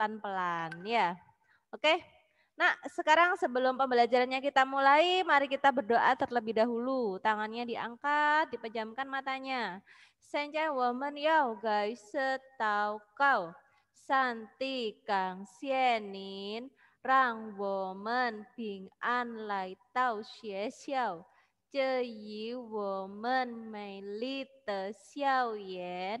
pelan-pelan ya. Oke. Nah, sekarang sebelum pembelajarannya kita mulai, mari kita berdoa terlebih dahulu. Tangannya diangkat, dipejamkan matanya. Senja woman yo guys setau kau. Santi kang sienin rang woman bing an lai tau xie xiao. Woman yen.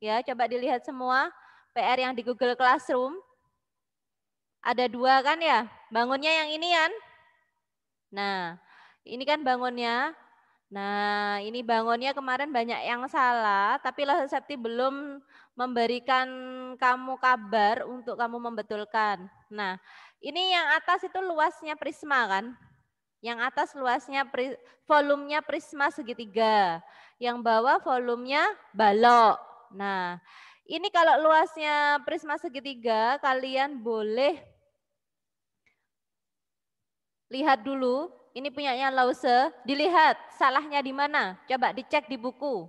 Ya, coba dilihat semua PR yang di Google Classroom. Ada dua kan ya, bangunnya yang ini kan. Nah, ini kan bangunnya. Nah, ini bangunnya kemarin banyak yang salah, tapi loh Septi belum memberikan kamu kabar untuk kamu membetulkan. Nah, ini yang atas itu luasnya prisma kan? Yang atas luasnya pri, volumenya prisma segitiga, yang bawah volumenya balok. Nah, ini kalau luasnya prisma segitiga, kalian boleh lihat dulu. Ini punyanya Lause. Dilihat salahnya di mana? Coba dicek di buku.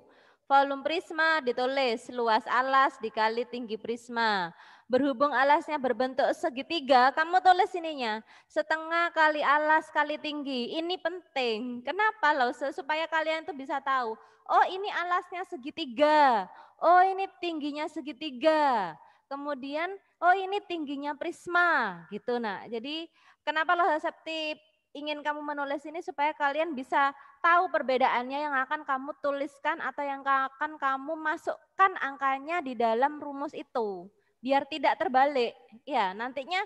Volume prisma ditulis luas alas dikali tinggi prisma. Berhubung alasnya berbentuk segitiga, kamu tulis ininya. Setengah kali alas kali tinggi. Ini penting. Kenapa Lause? Supaya kalian tuh bisa tahu. Oh ini alasnya segitiga oh ini tingginya segitiga, kemudian oh ini tingginya prisma gitu. nak. jadi kenapa loh septip ingin kamu menulis ini supaya kalian bisa tahu perbedaannya yang akan kamu tuliskan atau yang akan kamu masukkan angkanya di dalam rumus itu biar tidak terbalik ya nantinya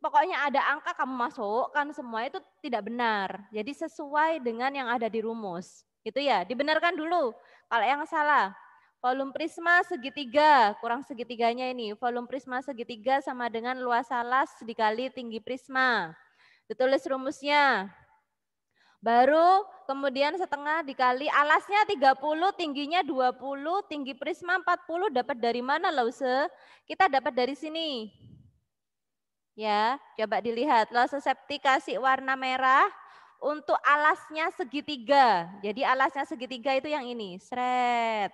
pokoknya ada angka kamu masukkan semua itu tidak benar jadi sesuai dengan yang ada di rumus gitu ya dibenarkan dulu kalau yang salah Volume prisma segitiga, kurang segitiganya ini. Volume prisma segitiga sama dengan luas alas dikali tinggi prisma. Ditulis rumusnya. Baru kemudian setengah dikali alasnya 30, tingginya 20, tinggi prisma 40 dapat dari mana Lause? Kita dapat dari sini. Ya, coba dilihat. Lause septi kasih warna merah untuk alasnya segitiga. Jadi alasnya segitiga itu yang ini, seret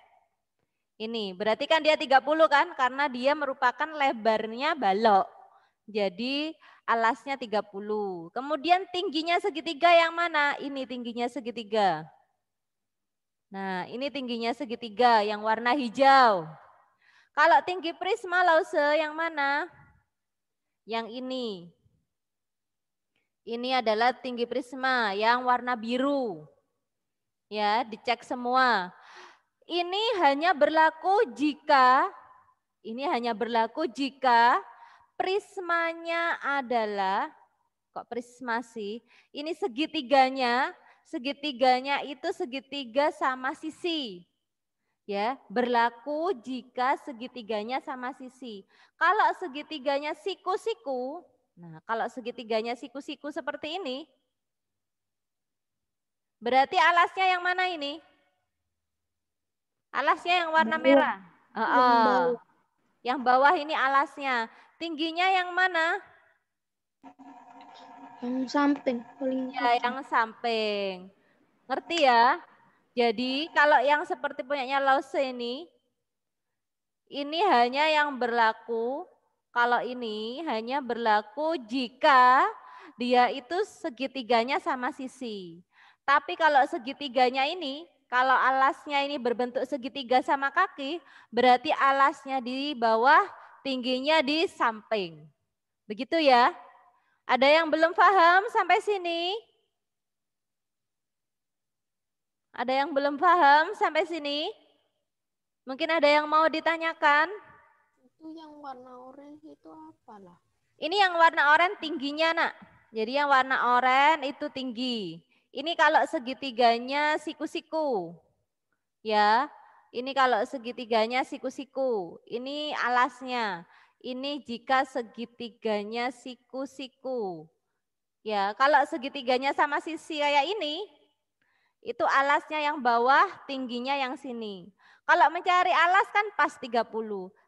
ini. Berarti kan dia 30 kan karena dia merupakan lebarnya balok. Jadi alasnya 30. Kemudian tingginya segitiga yang mana? Ini tingginya segitiga. Nah, ini tingginya segitiga yang warna hijau. Kalau tinggi prisma lause yang mana? Yang ini. Ini adalah tinggi prisma yang warna biru. Ya, dicek semua. Ini hanya berlaku jika ini hanya berlaku jika prismanya adalah kok prisma sih? Ini segitiganya, segitiganya itu segitiga sama sisi. Ya, berlaku jika segitiganya sama sisi. Kalau segitiganya siku-siku, nah kalau segitiganya siku-siku seperti ini, berarti alasnya yang mana ini? Alasnya yang warna merah. Uh -uh. Yang, bawah. ini alasnya. Tingginya yang mana? Yang samping. ya, yang samping. Ngerti ya? Jadi kalau yang seperti punyanya lause ini, ini hanya yang berlaku, kalau ini hanya berlaku jika dia itu segitiganya sama sisi. Tapi kalau segitiganya ini kalau alasnya ini berbentuk segitiga sama kaki, berarti alasnya di bawah, tingginya di samping. Begitu ya. Ada yang belum paham sampai sini? Ada yang belum paham sampai sini? Mungkin ada yang mau ditanyakan? Itu yang warna oranye itu apalah? Ini yang warna oranye tingginya, Nak. Jadi yang warna oranye itu tinggi. Ini kalau segitiganya siku-siku. Ya. Ini kalau segitiganya siku-siku. Ini alasnya. Ini jika segitiganya siku-siku. Ya, kalau segitiganya sama sisi kayak ini, itu alasnya yang bawah, tingginya yang sini. Kalau mencari alas kan pas 30.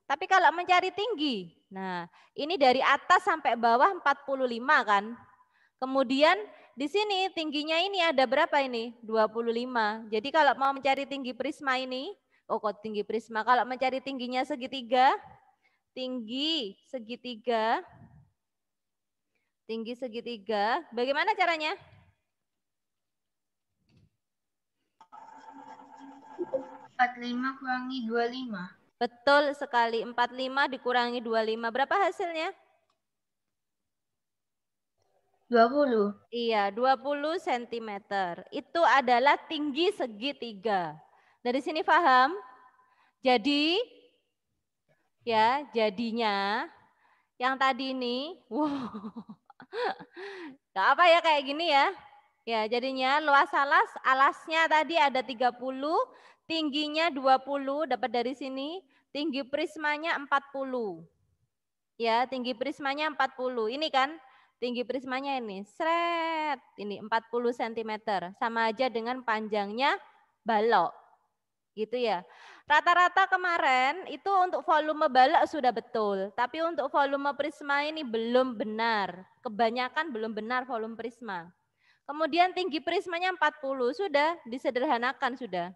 Tapi kalau mencari tinggi, nah ini dari atas sampai bawah 45 kan. Kemudian di sini tingginya ini ada berapa ini? 25. Jadi kalau mau mencari tinggi prisma ini, oh kok tinggi prisma, kalau mencari tingginya segitiga, tinggi segitiga, tinggi segitiga, bagaimana caranya? Empat lima kurangi dua lima. Betul sekali, empat lima dikurangi dua lima. Berapa hasilnya? 20. Iya, 20 cm. Itu adalah tinggi segitiga. Dari sini paham? Jadi ya, jadinya yang tadi ini, wow. Gak apa ya kayak gini ya. Ya, jadinya luas alas, alasnya tadi ada 30, tingginya 20 dapat dari sini, tinggi prismanya 40. Ya, tinggi prismanya 40. Ini kan tinggi prismanya ini seret ini 40 cm sama aja dengan panjangnya balok gitu ya. Rata-rata kemarin itu untuk volume balok sudah betul, tapi untuk volume prisma ini belum benar. Kebanyakan belum benar volume prisma. Kemudian tinggi prismanya 40 sudah disederhanakan sudah.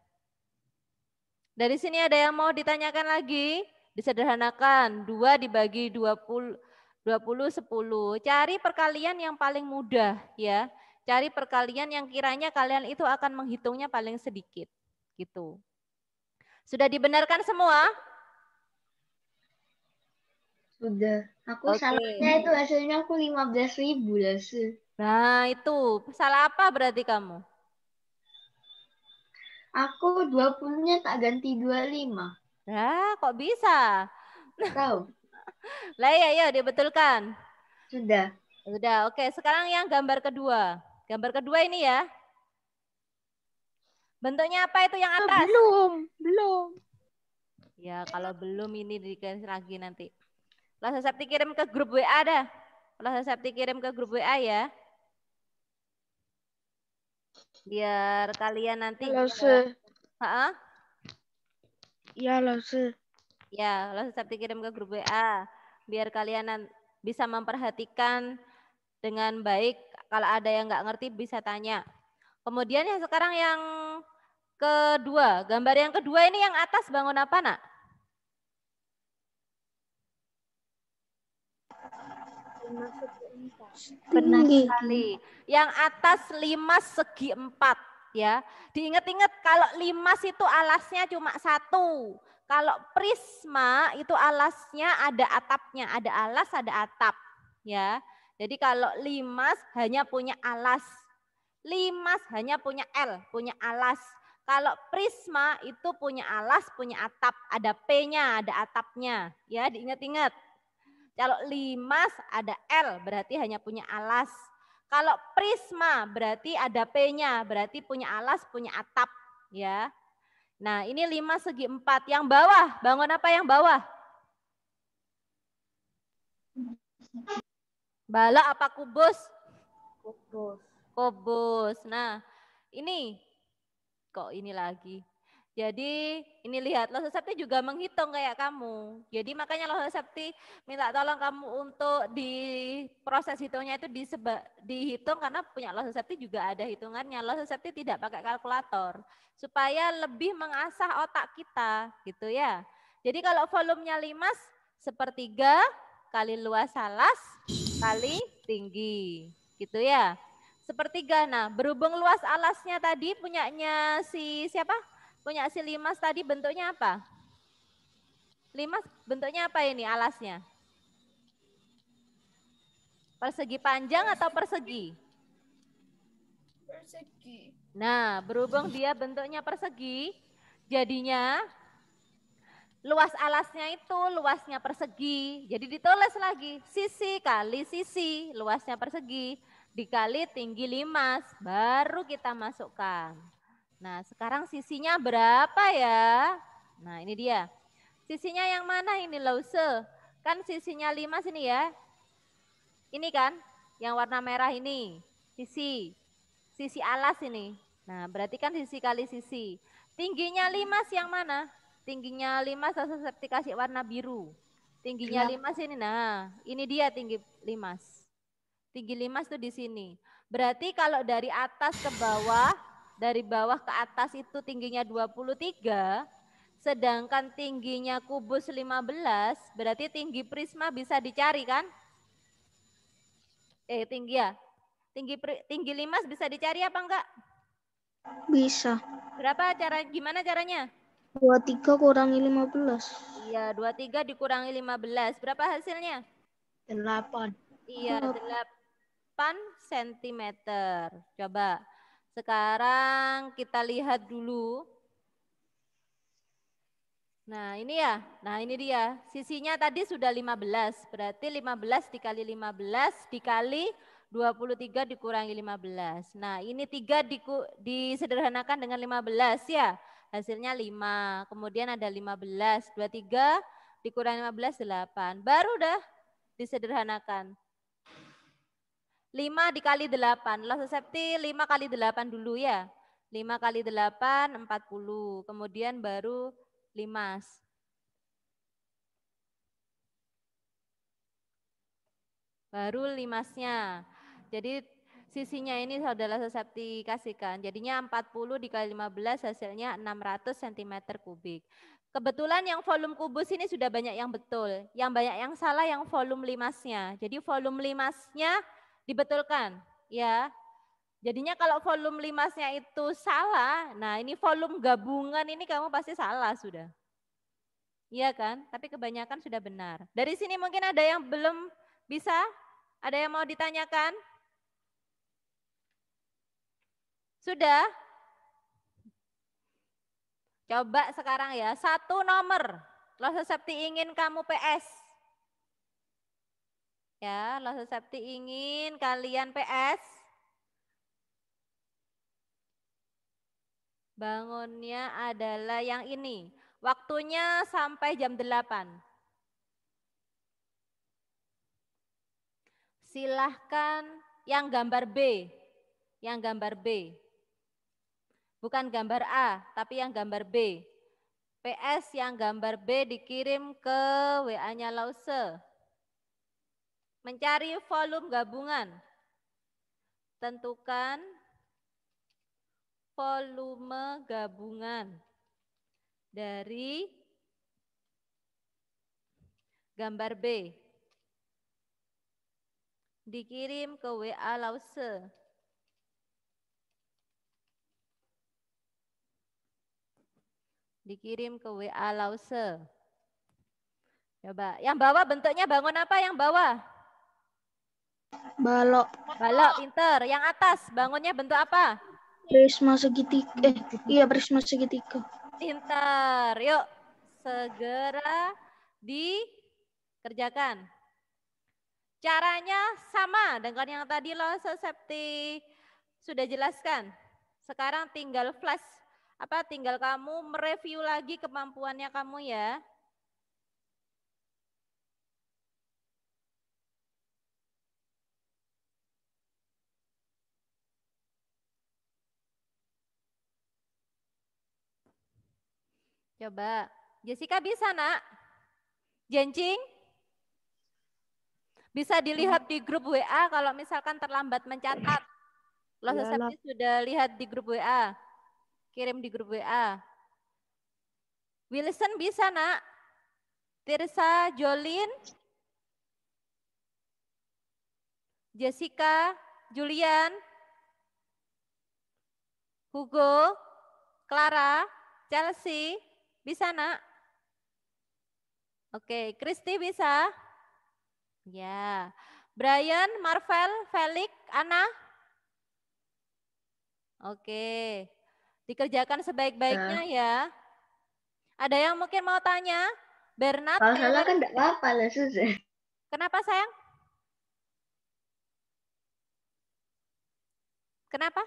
Dari sini ada yang mau ditanyakan lagi? Disederhanakan, 2 dibagi 20 20, 10. Cari perkalian yang paling mudah ya. Cari perkalian yang kiranya kalian itu akan menghitungnya paling sedikit. Gitu. Sudah dibenarkan semua? Sudah. Aku okay. salahnya itu hasilnya aku 15 ribu lah sih. Nah itu. Salah apa berarti kamu? Aku 20-nya tak ganti 25. Nah kok bisa? Tahu lah ya dibetulkan. Sudah. Sudah. Oke, sekarang yang gambar kedua. Gambar kedua ini ya. Bentuknya apa itu yang oh, atas? Oh, belum, belum. Ya, kalau belum ini dikasih lagi nanti. lah Sabti kirim ke grup WA dah. lah Sabti kirim ke grup WA ya. Biar kalian nanti. Lose. Se. -ha? Ya, Ya, Langsung ya, kirim ke grup WA biar kalian bisa memperhatikan dengan baik. Kalau ada yang nggak ngerti bisa tanya. Kemudian yang sekarang yang kedua, gambar yang kedua ini yang atas bangun apa nak? Benar sekali. Yang atas lima segi empat ya. Diingat-ingat kalau limas itu alasnya cuma satu. Kalau prisma itu alasnya ada atapnya, ada alas, ada atap, ya. Jadi kalau limas hanya punya alas. Limas hanya punya L, punya alas. Kalau prisma itu punya alas, punya atap, ada P-nya, ada atapnya, ya diingat-ingat. Kalau limas ada L, berarti hanya punya alas. Kalau prisma berarti ada P-nya, berarti punya alas, punya atap, ya. Nah, ini lima segi empat. Yang bawah, bangun apa yang bawah? Bala apa kubus? Kubus. Kubus. Nah, ini kok ini lagi. Jadi ini lihat, Loh Septi juga menghitung kayak kamu. Jadi makanya Loh Septi minta tolong kamu untuk di proses hitungnya itu diseba, dihitung karena punya Loh Septi juga ada hitungannya. Loh Septi tidak pakai kalkulator supaya lebih mengasah otak kita gitu ya. Jadi kalau volumenya limas sepertiga kali luas salas kali tinggi gitu ya. Sepertiga. Nah, berhubung luas alasnya tadi punyanya si siapa? Punya si limas tadi bentuknya apa? Limas bentuknya apa ini alasnya? Persegi panjang atau persegi? Persegi. Nah, berhubung dia bentuknya persegi, jadinya luas alasnya itu luasnya persegi. Jadi ditulis lagi, sisi kali sisi, luasnya persegi, dikali tinggi limas, baru kita masukkan. Nah, sekarang sisinya berapa ya? Nah, ini dia. Sisinya yang mana ini lause? Kan sisinya 5 sini ya. Ini kan yang warna merah ini. Sisi. Sisi alas ini. Nah, berarti kan sisi kali sisi. Tingginya 5 yang mana? Tingginya 5 saya seperti kasih warna biru. Tingginya ya. sini. Nah, ini dia tinggi 5. Tinggi 5 tuh di sini. Berarti kalau dari atas ke bawah dari bawah ke atas itu tingginya 23, sedangkan tingginya kubus 15, berarti tinggi prisma bisa dicari kan? Eh, tinggi ya. Tinggi tinggi limas bisa dicari apa enggak? Bisa. Berapa cara gimana caranya? 23 kurangi 15. Iya, 23 dikurangi 15. Berapa hasilnya? 8. Iya, 8 cm. Coba sekarang kita lihat dulu. Nah ini ya, nah ini dia. Sisinya tadi sudah 15, berarti 15 dikali 15 dikali 23 dikurangi 15. Nah ini 3 di, disederhanakan dengan 15 ya. Hasilnya 5, kemudian ada 15, 23 dikurangi 15, 8. Baru dah disederhanakan. 5 dikali 8. Loss of safety 5 kali 8 dulu ya. 5 kali 8, 40. Kemudian baru 5. Baru 5-nya. Jadi sisinya ini saudara sesepti kasihkan. Jadinya 40 dikali 15 hasilnya 600 cm kubik. Kebetulan yang volume kubus ini sudah banyak yang betul. Yang banyak yang salah yang volume limasnya. Jadi volume limasnya Dibetulkan, ya. Jadinya kalau volume limasnya itu salah, nah ini volume gabungan ini kamu pasti salah sudah. Iya kan? Tapi kebanyakan sudah benar. Dari sini mungkin ada yang belum bisa? Ada yang mau ditanyakan? Sudah? Coba sekarang ya, satu nomor. kalau sesepti ingin kamu PS. Ya, Loh Septi ingin kalian PS Bangunnya adalah yang ini. Waktunya sampai jam 8. Silahkan yang gambar B. Yang gambar B. Bukan gambar A, tapi yang gambar B. PS yang gambar B dikirim ke WA-nya Lause. Mencari volume gabungan. Tentukan volume gabungan dari gambar B. Dikirim ke WA Lause. Dikirim ke WA Lause. Coba, yang bawah bentuknya bangun apa yang bawah? Balok. Balok, pinter. Yang atas, bangunnya bentuk apa? Prisma segitiga. Eh, iya prisma segitiga. Pinter. Yuk, segera dikerjakan. Caranya sama dengan yang tadi lo Septi sudah jelaskan. Sekarang tinggal flash apa tinggal kamu mereview lagi kemampuannya kamu ya. Coba. Jessica bisa, Nak? Jencing Bisa dilihat di grup WA kalau misalkan terlambat mencatat. Los ya, sudah lihat di grup WA. Kirim di grup WA. Wilson bisa, Nak? Tirsa, Jolin? Jessica, Julian, Hugo, Clara, Chelsea, bisa nak? Oke, Kristi bisa? Ya. Brian, Marvel, Felix, Ana? Oke. Dikerjakan sebaik-baiknya nah. ya. Ada yang mungkin mau tanya? Bernard? Kalau salah kan tidak apa-apa lah, ya. Kenapa sayang? Kenapa?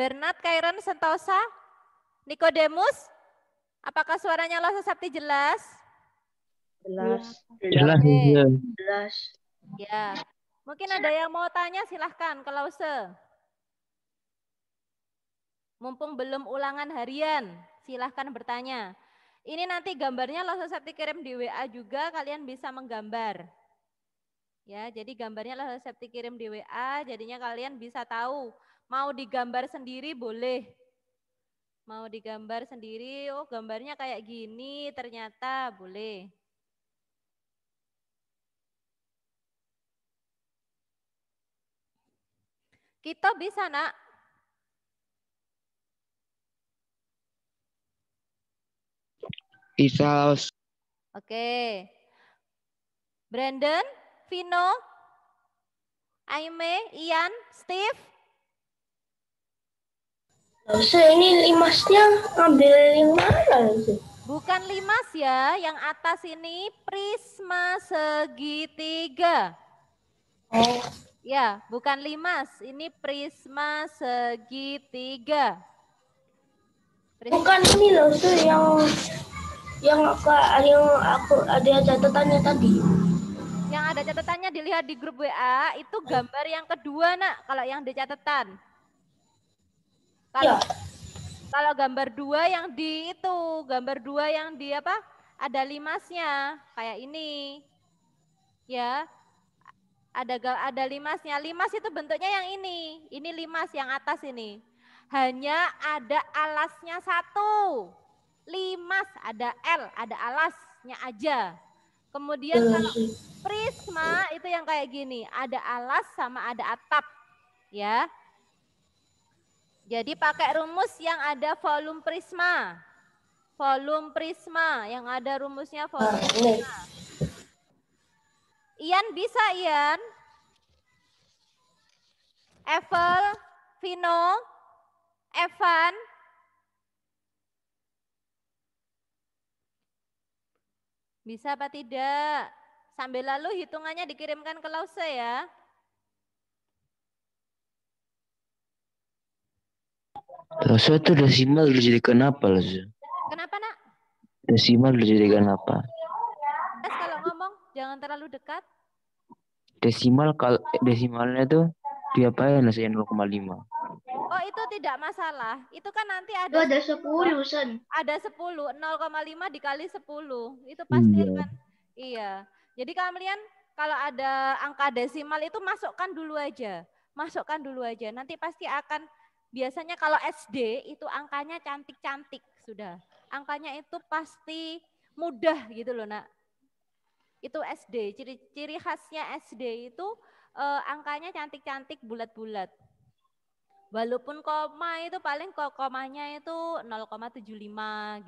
Bernard Kairon Sentosa, Nikodemus, apakah suaranya Losa Sapti jelas? Jelas. Iya. Jelas. Iya. Jelas. jelas. Ya. Mungkin ada yang mau tanya silahkan ke Lause. Mumpung belum ulangan harian, silahkan bertanya. Ini nanti gambarnya Lause Sapti kirim di WA juga, kalian bisa menggambar. Ya, jadi gambarnya Lause Sapti kirim di WA, jadinya kalian bisa tahu Mau digambar sendiri boleh. Mau digambar sendiri, oh gambarnya kayak gini ternyata boleh. Kita bisa nak Bisa. Oke. Brandon, Vino, Aime, Ian, Steve. Saya ini limasnya ngambil lima sih. Bukan limas ya, yang atas ini prisma segitiga. Oh. Ya, bukan limas, ini prisma segitiga. Prisma. Bukan ini loh, tuh yang yang aku yang aku ada catatannya tadi. Yang ada catatannya dilihat di grup WA itu gambar yang kedua nak, kalau yang di catatan. Iya. Kalau, kalau gambar dua yang di itu, gambar dua yang di apa? Ada limasnya, kayak ini. Ya, ada ada limasnya. Limas itu bentuknya yang ini. Ini limas yang atas ini. Hanya ada alasnya satu. Limas ada L, ada alasnya aja. Kemudian iya. kalau prisma itu yang kayak gini, ada alas sama ada atap. Ya. Jadi pakai rumus yang ada volume prisma. Volume prisma yang ada rumusnya ah, volume prisma. Ian bisa Ian? Evel, Vino, Evan, Bisa apa tidak? Sambil lalu hitungannya dikirimkan ke lause ya. so itu desimal kenapa apa so? Kenapa nak? Desimal jadi kenapa? Terus kalau ngomong jangan terlalu dekat. Desimal kal desimalnya tuh diapain lo so 0,5? Oh itu tidak masalah. Itu kan nanti ada. Itu ada 10 Sen. Ada 10. 0,5 dikali 10. Itu pasti iya. kan. Iya. Jadi kalian kalau ada angka desimal itu masukkan dulu aja. Masukkan dulu aja. Nanti pasti akan biasanya kalau SD itu angkanya cantik-cantik sudah. Angkanya itu pasti mudah gitu loh nak. Itu SD, ciri-ciri khasnya SD itu eh, angkanya cantik-cantik bulat-bulat. Walaupun koma itu paling komanya itu 0,75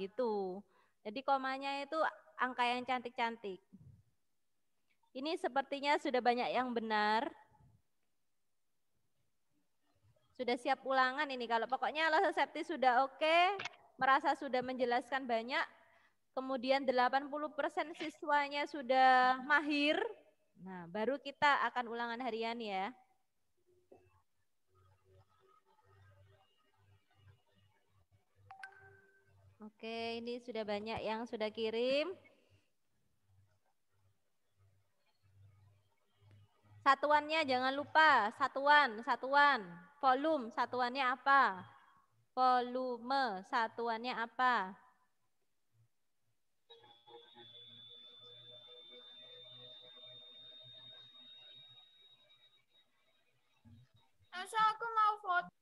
gitu. Jadi komanya itu angka yang cantik-cantik. Ini sepertinya sudah banyak yang benar. Sudah siap ulangan ini. Kalau pokoknya alasan septi sudah oke, merasa sudah menjelaskan banyak, kemudian 80% siswanya sudah mahir. Nah, baru kita akan ulangan harian ya. Oke, ini sudah banyak yang sudah kirim. Satuannya jangan lupa, satuan, satuan. Volume satuannya apa? Volume satuannya apa? Masa aku mau foto.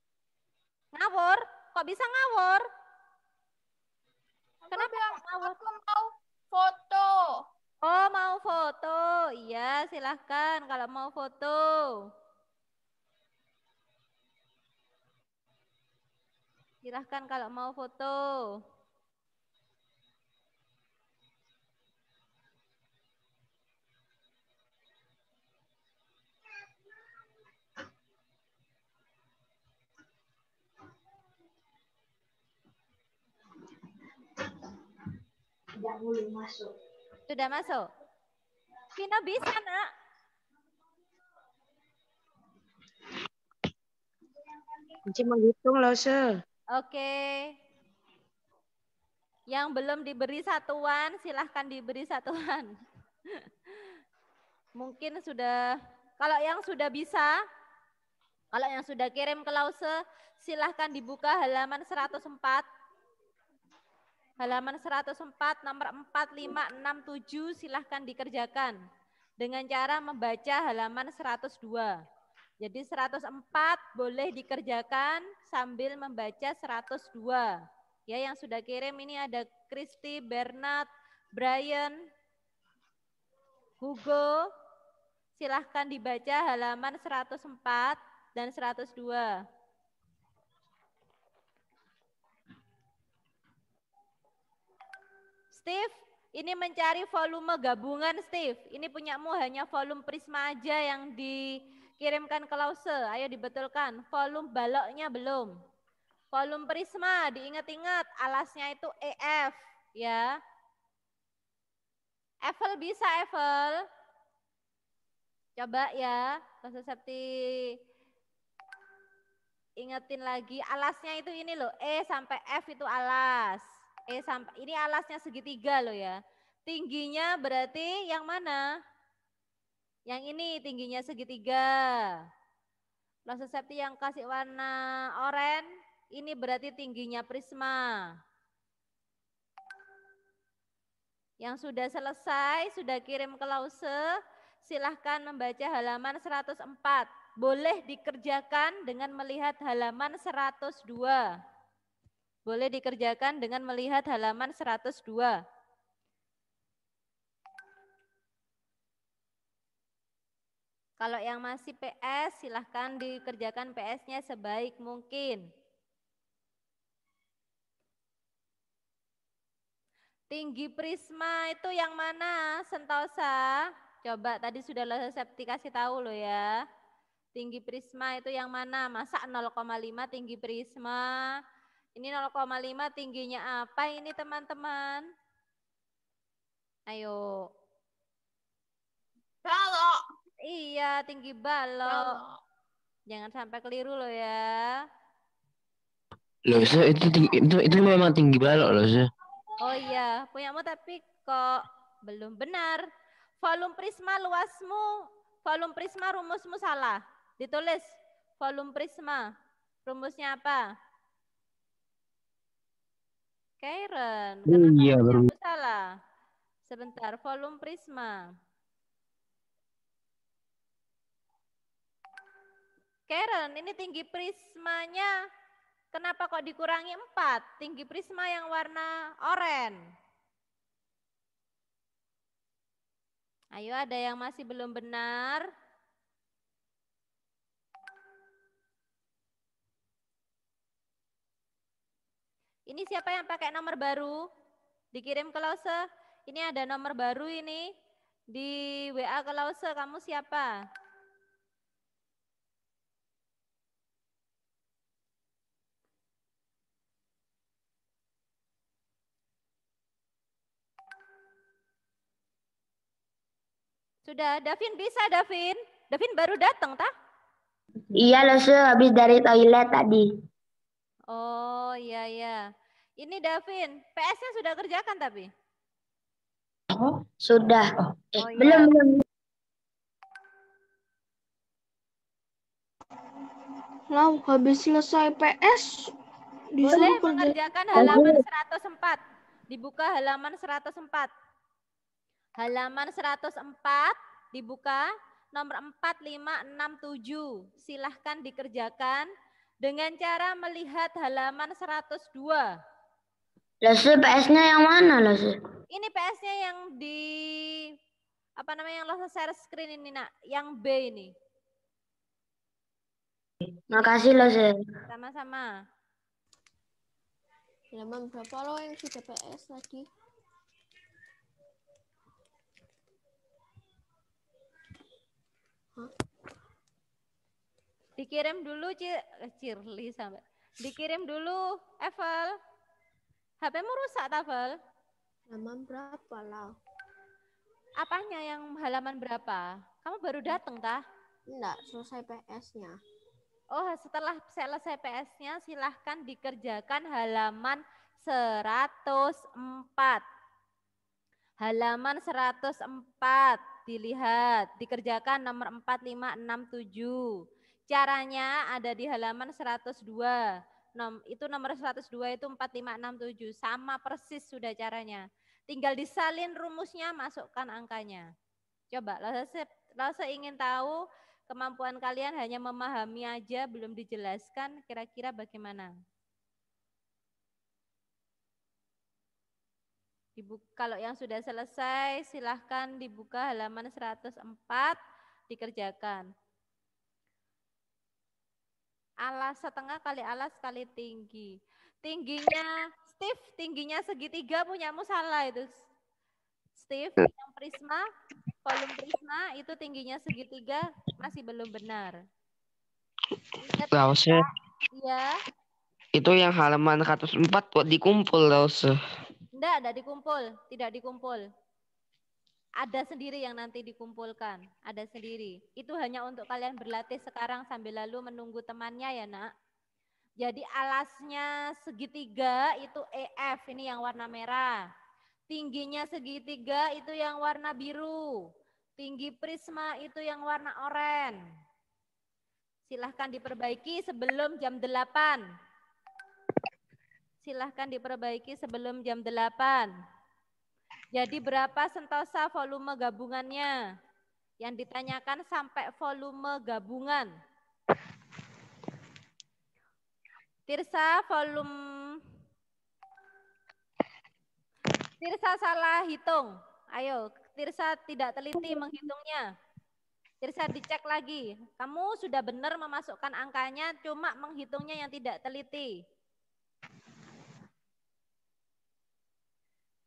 Ngawur? Kok bisa ngawur? Aku Kenapa bilang, ngawur? Aku mau foto. Oh, mau foto. Iya, silahkan kalau mau foto. Silahkan kalau mau foto. Tidak boleh masuk. Sudah masuk? Vino bisa, nak. Cuma menghitung loh, sir. Oke. Yang belum diberi satuan, silahkan diberi satuan. Mungkin sudah, kalau yang sudah bisa, kalau yang sudah kirim ke lause, silahkan dibuka halaman 104. Halaman 104, nomor 4567, silahkan dikerjakan. Dengan cara membaca halaman 102. Jadi 104 boleh dikerjakan, sambil membaca 102. Ya, yang sudah kirim ini ada Christy, Bernard, Brian, Hugo. Silahkan dibaca halaman 104 dan 102. Steve, ini mencari volume gabungan Steve. Ini punyamu hanya volume prisma aja yang di Kirimkan klause, ayo dibetulkan. Volume baloknya belum. Volume prisma, diingat-ingat alasnya itu EF, ya. Evel bisa Evel. Coba ya, Mas Septi ingetin lagi alasnya itu ini loh E sampai F itu alas. E sampai ini alasnya segitiga loh ya. Tingginya berarti yang mana? Yang ini tingginya segitiga. Septi yang kasih warna oranye, ini berarti tingginya prisma. Yang sudah selesai, sudah kirim ke lause, silahkan membaca halaman 104. Boleh dikerjakan dengan melihat halaman 102. Boleh dikerjakan dengan melihat halaman 102. Kalau yang masih PS, silahkan dikerjakan PS-nya sebaik mungkin. Tinggi prisma itu yang mana, Sentosa? Coba tadi sudah lo Septi kasih tahu lo ya. Tinggi prisma itu yang mana? Masa 0,5 tinggi prisma? Ini 0,5 tingginya apa ini teman-teman? Ayo. Kalau Iya, tinggi balok. Jangan sampai keliru loh ya. Loh, so, itu tinggi, itu itu memang tinggi balok loh, so. Oh iya, punyamu tapi kok belum benar. Volume prisma luasmu, volume prisma rumusmu salah. Ditulis volume prisma. Rumusnya apa? Karen, kenapa iya, salah? Sebentar, volume prisma. Karen, ini tinggi prismanya kenapa kok dikurangi 4? Tinggi prisma yang warna oranye. Ayo ada yang masih belum benar? Ini siapa yang pakai nomor baru? Dikirim ke Lause. Ini ada nomor baru ini. Di WA ke Lause, kamu siapa? Sudah, Davin bisa Davin? Davin baru datang tak? Iya loh, Su, habis dari toilet tadi. Oh iya iya. Ini Davin, PS-nya sudah kerjakan tapi? Oh, sudah. Oh, eh, oh, iya. Belum belum. Lau, habis selesai PS disuruh Boleh mengerjakan halaman 104. Dibuka halaman 104. Halaman 104 dibuka nomor 4567. Silahkan dikerjakan dengan cara melihat halaman 102. Lalu PS-nya yang mana, Lalu? Ini PS-nya yang di apa namanya yang lo share screen ini, Nak, yang B ini. Makasih lo, Sama-sama. Halaman berapa lo yang sudah PS lagi? Dikirim dulu Cir eh, Cirli sampai. Dikirim dulu Evel. HP-mu rusak Tafel? Halaman berapa lah? Apanya yang halaman berapa? Kamu baru datang tah? Enggak, selesai PS-nya. Oh, setelah selesai PS-nya silahkan dikerjakan halaman 104. Halaman 104 dilihat, dikerjakan nomor empat tujuh Caranya ada di halaman 102. Nom, itu nomor 102 itu empat tujuh Sama persis sudah caranya. Tinggal disalin rumusnya, masukkan angkanya. Coba, kalau saya ingin tahu kemampuan kalian hanya memahami aja, belum dijelaskan kira-kira bagaimana. Dibuka, kalau yang sudah selesai silahkan dibuka halaman 104 dikerjakan. Alas setengah kali alas kali tinggi. Tingginya Steve, tingginya segitiga punyamu salah itu. Steve, ya. yang prisma, volume prisma itu tingginya segitiga masih belum benar. Ingat, ya. Iya. Itu yang halaman 104 buat dikumpul, Lause. Tidak, ada dikumpul, tidak dikumpul. Ada sendiri yang nanti dikumpulkan, ada sendiri. Itu hanya untuk kalian berlatih sekarang sambil lalu menunggu temannya ya nak. Jadi alasnya segitiga itu EF, ini yang warna merah. Tingginya segitiga itu yang warna biru. Tinggi prisma itu yang warna oranye. Silahkan diperbaiki sebelum jam 8 silahkan diperbaiki sebelum jam 8. Jadi berapa sentosa volume gabungannya? Yang ditanyakan sampai volume gabungan. Tirsa volume Tirsa salah hitung. Ayo, Tirsa tidak teliti menghitungnya. Tirsa dicek lagi. Kamu sudah benar memasukkan angkanya, cuma menghitungnya yang tidak teliti.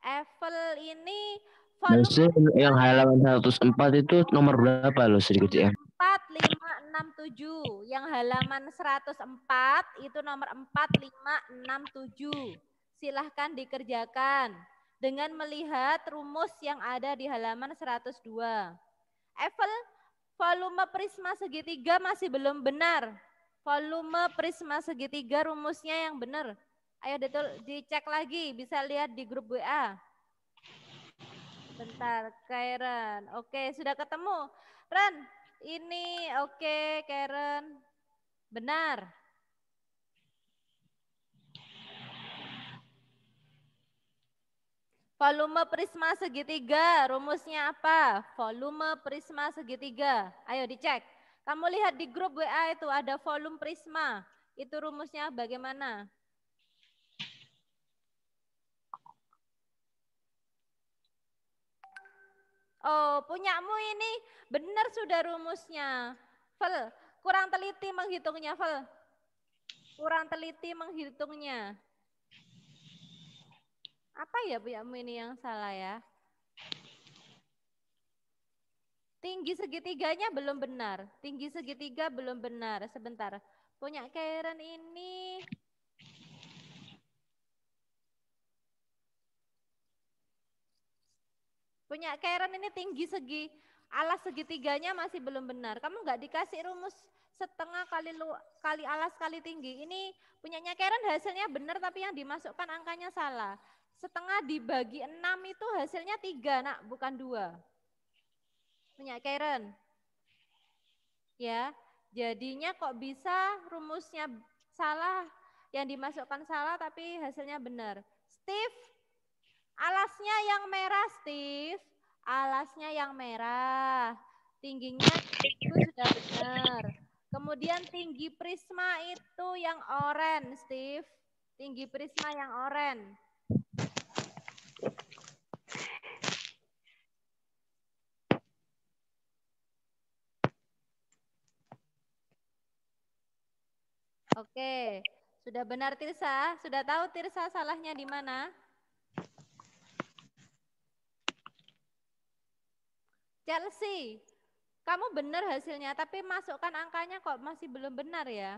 Eiffel ini nah, volume yang halaman 104 itu nomor berapa loh sedikit ya? 4, 5, 6, 7. Yang halaman 104 itu nomor 4, 5, 6, 7. Silahkan dikerjakan dengan melihat rumus yang ada di halaman 102. Eiffel, volume prisma segitiga masih belum benar. Volume prisma segitiga rumusnya yang benar. Ayo Detul dicek lagi, bisa lihat di grup WA. Bentar, Karen. Oke, sudah ketemu. Ren, ini oke Karen. Benar. Volume prisma segitiga, rumusnya apa? Volume prisma segitiga. Ayo dicek. Kamu lihat di grup WA itu ada volume prisma. Itu rumusnya bagaimana? Oh, punyamu ini benar sudah rumusnya. Fel, kurang teliti menghitungnya, Fel. Kurang teliti menghitungnya. Apa ya punyamu ini yang salah ya? Tinggi segitiganya belum benar. Tinggi segitiga belum benar. Sebentar. Punya Karen ini Punya Karen ini tinggi segi alas segitiganya masih belum benar. Kamu nggak dikasih rumus setengah kali lu, kali alas kali tinggi. Ini punyanya Karen hasilnya benar tapi yang dimasukkan angkanya salah. Setengah dibagi enam itu hasilnya tiga nak bukan dua. Punya Karen. Ya, jadinya kok bisa rumusnya salah yang dimasukkan salah tapi hasilnya benar. Steve Alasnya yang merah, Steve. Alasnya yang merah. Tingginya itu sudah benar. Kemudian tinggi prisma itu yang oranye, Steve. Tinggi prisma yang oranye. Oke, sudah benar Tirsa. Sudah tahu Tirsa salahnya di mana? Chelsea, kamu benar hasilnya, tapi masukkan angkanya kok masih belum benar ya.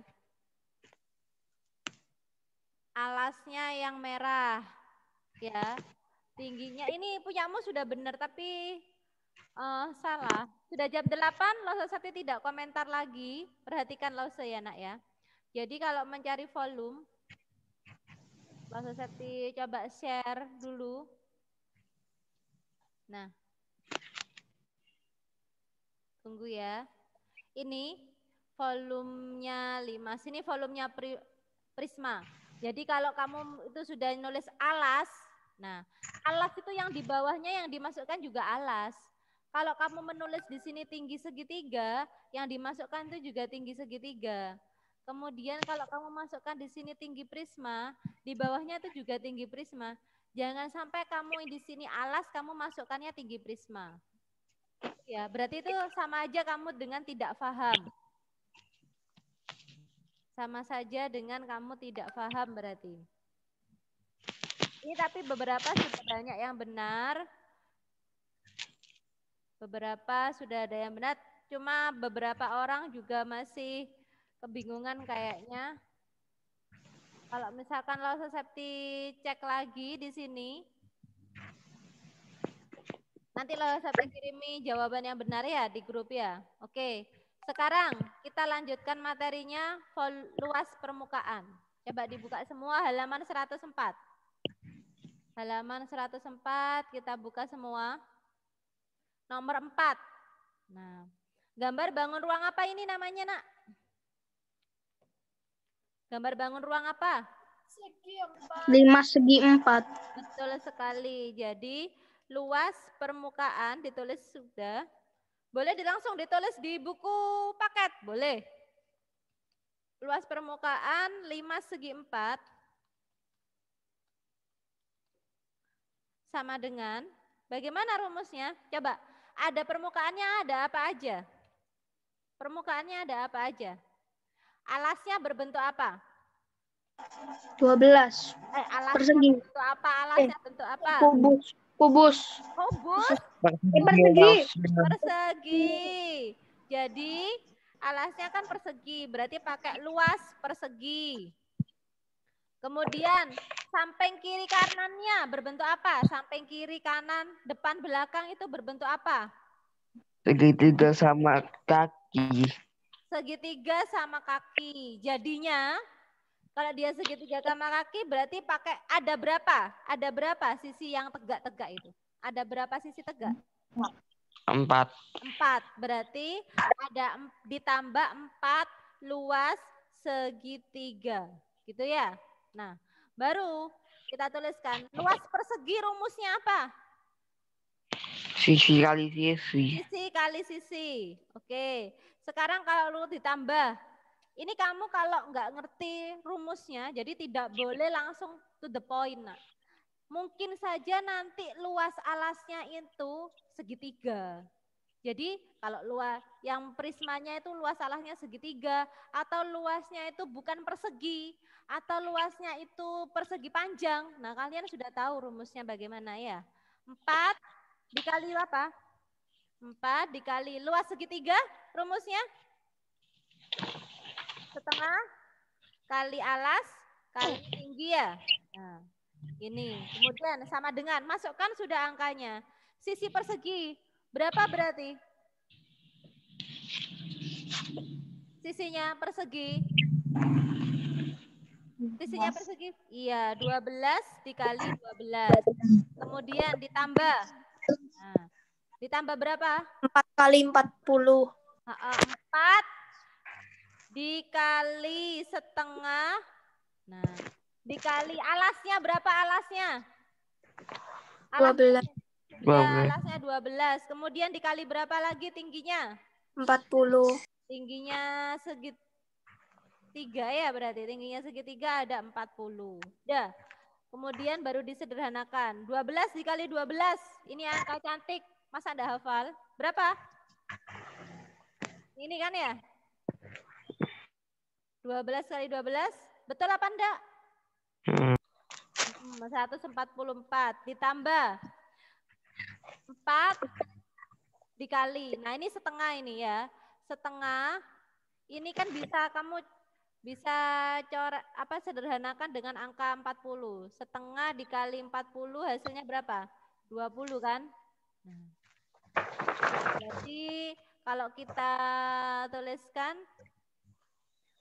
Alasnya yang merah, ya. Tingginya ini punyamu sudah benar, tapi uh, salah. Sudah jam 8, Lose Sakti tidak komentar lagi. Perhatikan Lose ya nak ya. Jadi kalau mencari volume, Lose Sakti coba share dulu. Nah, Tunggu ya. Ini volumenya 5. Sini volumenya pri, prisma. Jadi kalau kamu itu sudah nulis alas, nah alas itu yang di bawahnya yang dimasukkan juga alas. Kalau kamu menulis di sini tinggi segitiga, yang dimasukkan itu juga tinggi segitiga. Kemudian kalau kamu masukkan di sini tinggi prisma, di bawahnya itu juga tinggi prisma. Jangan sampai kamu di sini alas, kamu masukkannya tinggi prisma. Ya, berarti itu sama aja kamu dengan tidak paham. Sama saja dengan kamu tidak paham berarti. Ini tapi beberapa sudah banyak yang benar. Beberapa sudah ada yang benar, cuma beberapa orang juga masih kebingungan kayaknya. Kalau misalkan lo sesepti cek lagi di sini, Nanti lo saya kirimi jawaban yang benar ya di grup ya. Oke. Sekarang kita lanjutkan materinya luas permukaan. Coba dibuka semua halaman 104. Halaman 104 kita buka semua. Nomor 4. Nah, gambar bangun ruang apa ini namanya, Nak? Gambar bangun ruang apa? Segi Lima segi empat. Betul sekali. Jadi luas permukaan ditulis sudah. Boleh langsung ditulis di buku paket, boleh. Luas permukaan 5 segi 4 sama dengan bagaimana rumusnya? Coba, ada permukaannya ada apa aja? Permukaannya ada apa aja? Alasnya berbentuk apa? 12. Eh, alasnya persegi. bentuk apa? Alasnya eh, bentuk apa? Kubus kubus. Oh, oh, kubus. Eh, persegi. Persegi. Jadi alasnya kan persegi, berarti pakai luas persegi. Kemudian samping kiri kanannya berbentuk apa? Samping kiri kanan depan belakang itu berbentuk apa? Segitiga sama kaki. Segitiga sama kaki. Jadinya kalau dia segitiga sama kaki berarti pakai ada berapa? Ada berapa sisi yang tegak-tegak itu? Ada berapa sisi tegak? Empat. Empat. Berarti ada ditambah empat luas segitiga. Gitu ya? Nah, baru kita tuliskan luas persegi rumusnya apa? Sisi kali sisi. Sisi kali sisi. Oke. Sekarang kalau lu ditambah ini kamu kalau nggak ngerti rumusnya, jadi tidak boleh langsung to the point. Nak. Mungkin saja nanti luas alasnya itu segitiga. Jadi kalau luas yang prismanya itu luas alasnya segitiga atau luasnya itu bukan persegi atau luasnya itu persegi panjang. Nah, kalian sudah tahu rumusnya bagaimana ya? Empat dikali apa? Empat dikali luas segitiga rumusnya? setengah kali alas kali tinggi ya. Nah, ini. Kemudian sama dengan masukkan sudah angkanya. Sisi persegi berapa berarti? Sisinya persegi. Sisinya persegi. Iya, 12 dikali 12. Kemudian ditambah. Nah, ditambah berapa? 4 kali 40. 4 dikali setengah. Nah, dikali alasnya berapa alasnya? Dua belas. Ya, alasnya belas. Kemudian dikali berapa lagi tingginya? Empat puluh. Tingginya segitiga ya berarti tingginya segitiga ada empat puluh. Ya. Kemudian baru disederhanakan. 12 dikali 12. Ini angka cantik. Masa ada hafal? Berapa? Ini kan ya? 12 kali 12, betul apa enggak? Hmm. 144 hmm, ditambah 4 dikali. Nah, ini setengah ini ya. Setengah ini kan bisa kamu bisa coret apa sederhanakan dengan angka 40. Setengah dikali 40 hasilnya berapa? 20 kan? Hmm. Jadi kalau kita tuliskan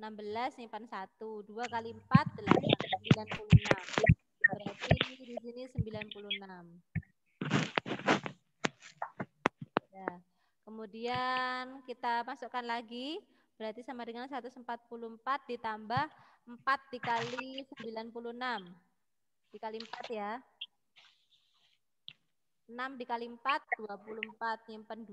16 simpan 1. 2 kali 4 8 96. Berarti di sini 96. Ya. Kemudian kita masukkan lagi berarti sama dengan 144 ditambah 4 dikali 96. Dikali 4 ya. 6 dikali 4 24 simpan 2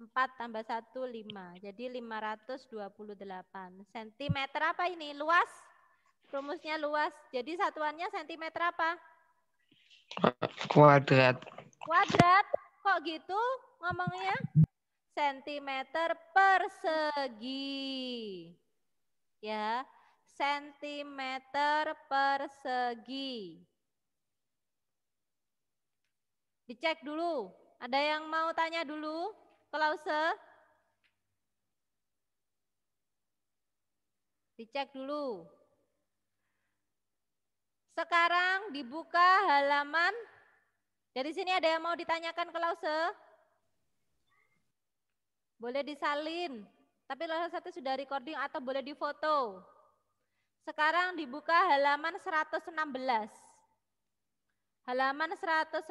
4 tambah 1, 5. Jadi 528. Sentimeter apa ini? Luas? Rumusnya luas. Jadi satuannya sentimeter apa? Kuadrat. Kuadrat? Kok gitu ngomongnya? Sentimeter persegi. Ya, sentimeter persegi. Dicek dulu. Ada yang mau tanya dulu? se Dicek dulu. Sekarang dibuka halaman. Ya, Dari sini ada yang mau ditanyakan ke Lause? Boleh disalin, tapi Lause satu sudah recording atau boleh difoto. Sekarang dibuka halaman 116. Halaman 116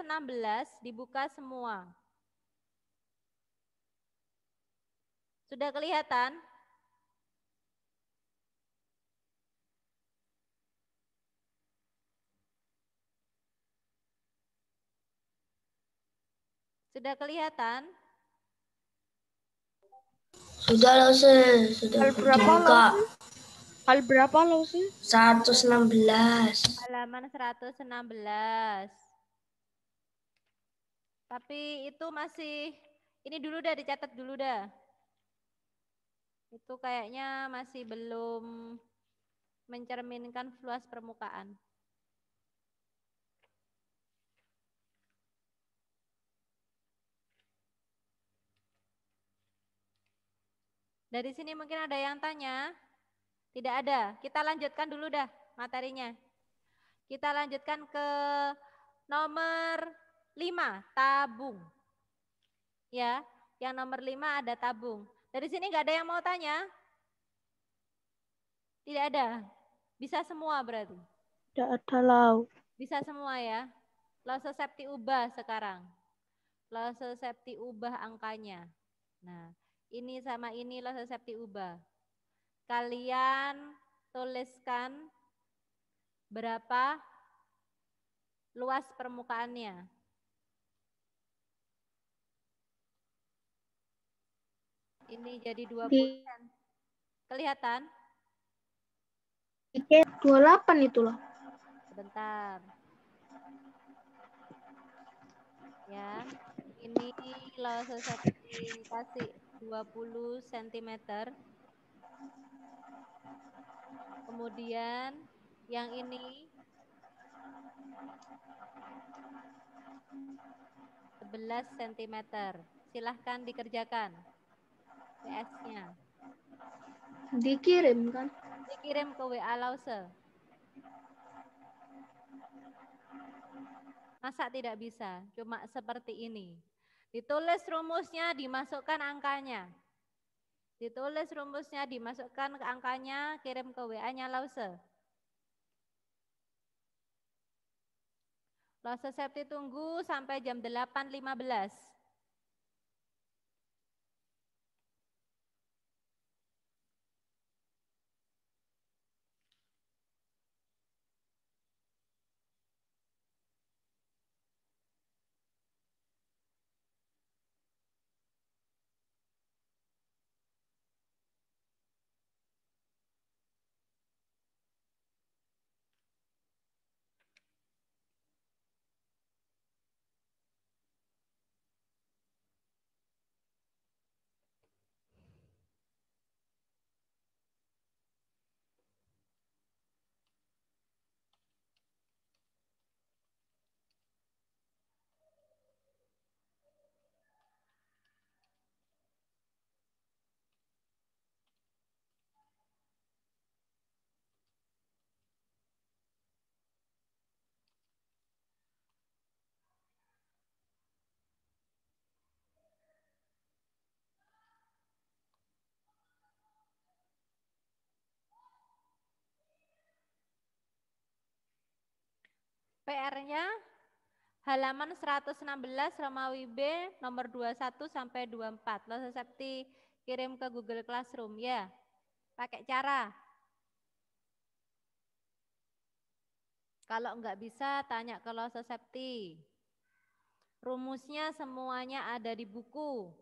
dibuka semua. Sudah kelihatan? Sudah kelihatan? Sudah loh sih, sudah Hal berapa loh Hal berapa lo sih? 116. Halaman 116. Tapi itu masih ini dulu dah dicatat dulu dah itu kayaknya masih belum mencerminkan luas permukaan. Dari sini mungkin ada yang tanya? Tidak ada. Kita lanjutkan dulu dah materinya. Kita lanjutkan ke nomor lima tabung. Ya, yang nomor lima ada tabung. Dari sini nggak ada yang mau tanya? Tidak ada. Bisa semua berarti? Tidak ada lau. Bisa semua ya. sesepti ubah sekarang. sesepti ubah angkanya. Nah, ini sama ini sesepti ubah. Kalian tuliskan berapa luas permukaannya. ini jadi 20%. Kelihatan? Oke, 28 itu loh. Sebentar. Ya, ini kalau saya kasih 20 cm. Kemudian yang ini sebelas cm. Silahkan dikerjakan. PS-nya. Dikirim kan? Dikirim ke WA Lause. Masa tidak bisa? Cuma seperti ini. Ditulis rumusnya, dimasukkan angkanya. Ditulis rumusnya, dimasukkan ke angkanya, kirim ke WA-nya Lause. Lause safety tunggu sampai jam 8.15. PR-nya halaman 116 Romawi B nomor 21 sampai 24. Lo Septi kirim ke Google Classroom ya. Pakai cara. Kalau enggak bisa tanya ke Lo Septi. Rumusnya semuanya ada di buku.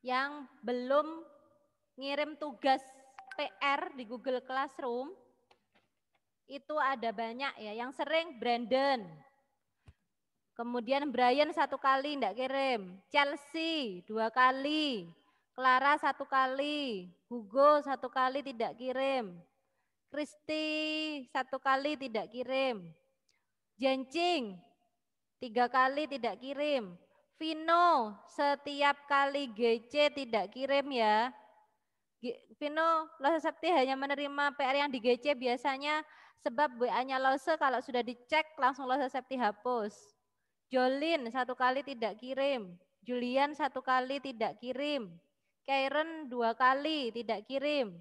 Yang belum ngirim tugas PR di Google Classroom itu ada banyak ya. Yang sering Brandon. Kemudian Brian satu kali tidak kirim. Chelsea dua kali. Clara satu kali. Hugo satu kali tidak kirim. Kristi satu kali tidak kirim. Jancing tiga kali tidak kirim. Vino setiap kali GC tidak kirim ya. Vino, Lose Septi hanya menerima PR yang di GC biasanya sebab WA-nya Lose kalau sudah dicek langsung Lose Septi hapus. Jolin satu kali tidak kirim. Julian satu kali tidak kirim. Karen dua kali tidak kirim.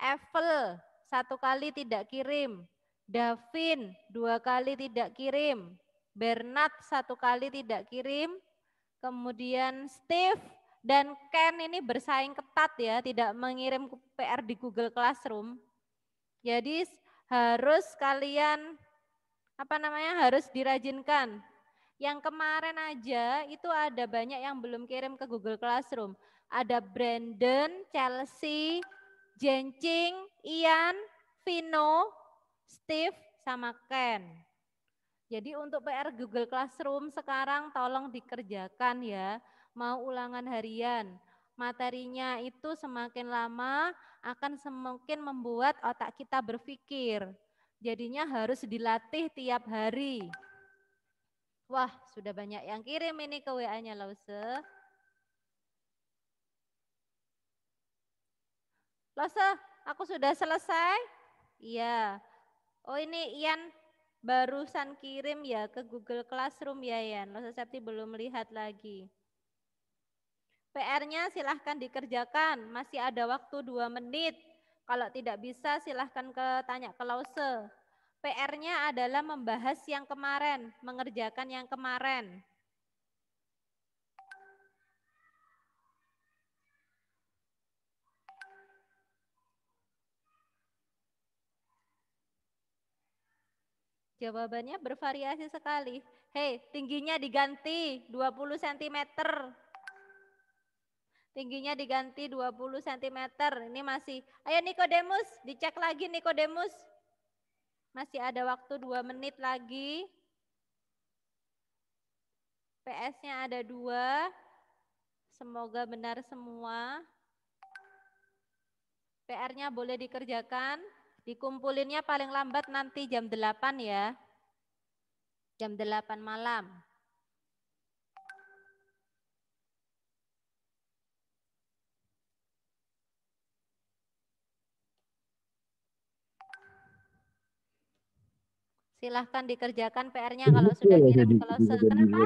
Evel satu kali tidak kirim. Davin dua kali tidak kirim. Bernard satu kali tidak kirim. Kemudian Steve dan Ken ini bersaing ketat ya, tidak mengirim PR di Google Classroom. Jadi harus kalian apa namanya harus dirajinkan. Yang kemarin aja itu ada banyak yang belum kirim ke Google Classroom. Ada Brandon, Chelsea, Jencing, Ian, Vino, Steve, sama Ken. Jadi untuk PR Google Classroom sekarang tolong dikerjakan ya mau ulangan harian, materinya itu semakin lama akan semakin membuat otak kita berpikir. Jadinya harus dilatih tiap hari. Wah, sudah banyak yang kirim ini ke WA-nya Lause. Lause, aku sudah selesai? Iya. Oh ini Ian barusan kirim ya ke Google Classroom ya Ian. Lause Septi belum lihat lagi. PR-nya silahkan dikerjakan, masih ada waktu dua menit. Kalau tidak bisa silahkan ke, tanya ke lause. PR-nya adalah membahas yang kemarin, mengerjakan yang kemarin. Jawabannya bervariasi sekali. Hei, tingginya diganti 20 cm tingginya diganti 20 cm. Ini masih, ayo Nikodemus, dicek lagi Nikodemus. Masih ada waktu 2 menit lagi. PS-nya ada dua. Semoga benar semua. PR-nya boleh dikerjakan. Dikumpulinnya paling lambat nanti jam 8 ya. Jam 8 malam. Silahkan dikerjakan PR-nya kalau sudah kirim kalau se kenapa?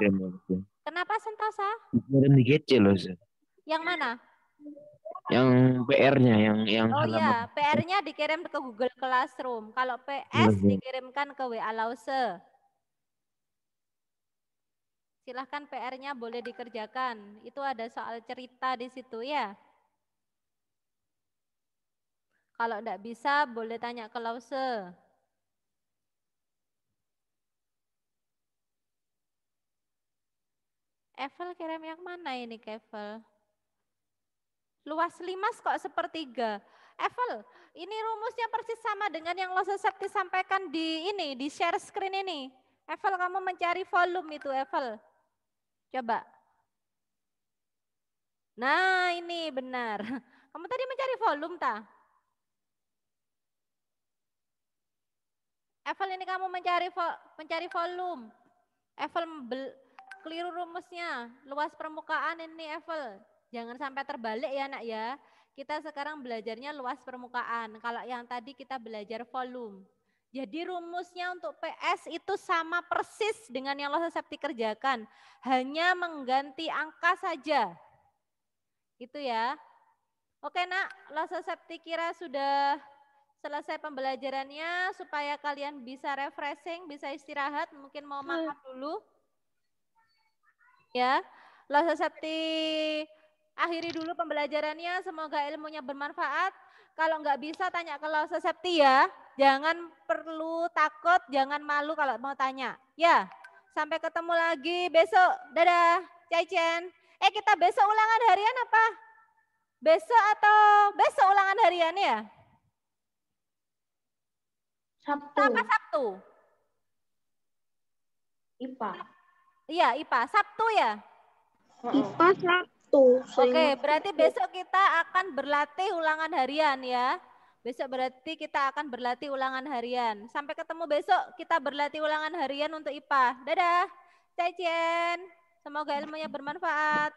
Kenapa Sentosa? Yang mana? Yang PR-nya yang yang Oh iya, PR-nya dikirim ke Google Classroom. Kalau PS iya, dikirimkan ke WA Lause. Silahkan PR-nya boleh dikerjakan. Itu ada soal cerita di situ ya. Kalau tidak bisa boleh tanya ke Lause. Kevel kirim yang mana ini Kevel? Luas limas kok sepertiga. Evel, ini rumusnya persis sama dengan yang Lose Sakti sampaikan di ini, di share screen ini. Evel, kamu mencari volume itu, Evel. Coba. Nah, ini benar. Kamu tadi mencari volume, tak? Evel, ini kamu mencari vo mencari volume. Evel keliru rumusnya. Luas permukaan ini Evel. Jangan sampai terbalik ya nak ya. Kita sekarang belajarnya luas permukaan. Kalau yang tadi kita belajar volume. Jadi rumusnya untuk PS itu sama persis dengan yang loss septi kerjakan. Hanya mengganti angka saja. Itu ya. Oke nak, loss septi kira sudah selesai pembelajarannya supaya kalian bisa refreshing, bisa istirahat, mungkin mau makan dulu. Ya, Losa Septi akhiri dulu pembelajarannya. Semoga ilmunya bermanfaat. Kalau nggak bisa tanya ke Losa Septi ya. Jangan perlu takut, jangan malu kalau mau tanya. Ya, sampai ketemu lagi besok. Dadah, Cai Chen. Eh kita besok ulangan harian apa? Besok atau besok ulangan harian ya? Sabtu. Sama Sabtu? IPA. Iya, IPA. Sabtu ya? IPA Sabtu. Oke, berarti besok kita akan berlatih ulangan harian ya. Besok berarti kita akan berlatih ulangan harian. Sampai ketemu besok kita berlatih ulangan harian untuk IPA. Dadah. Cien. Semoga ilmunya bermanfaat.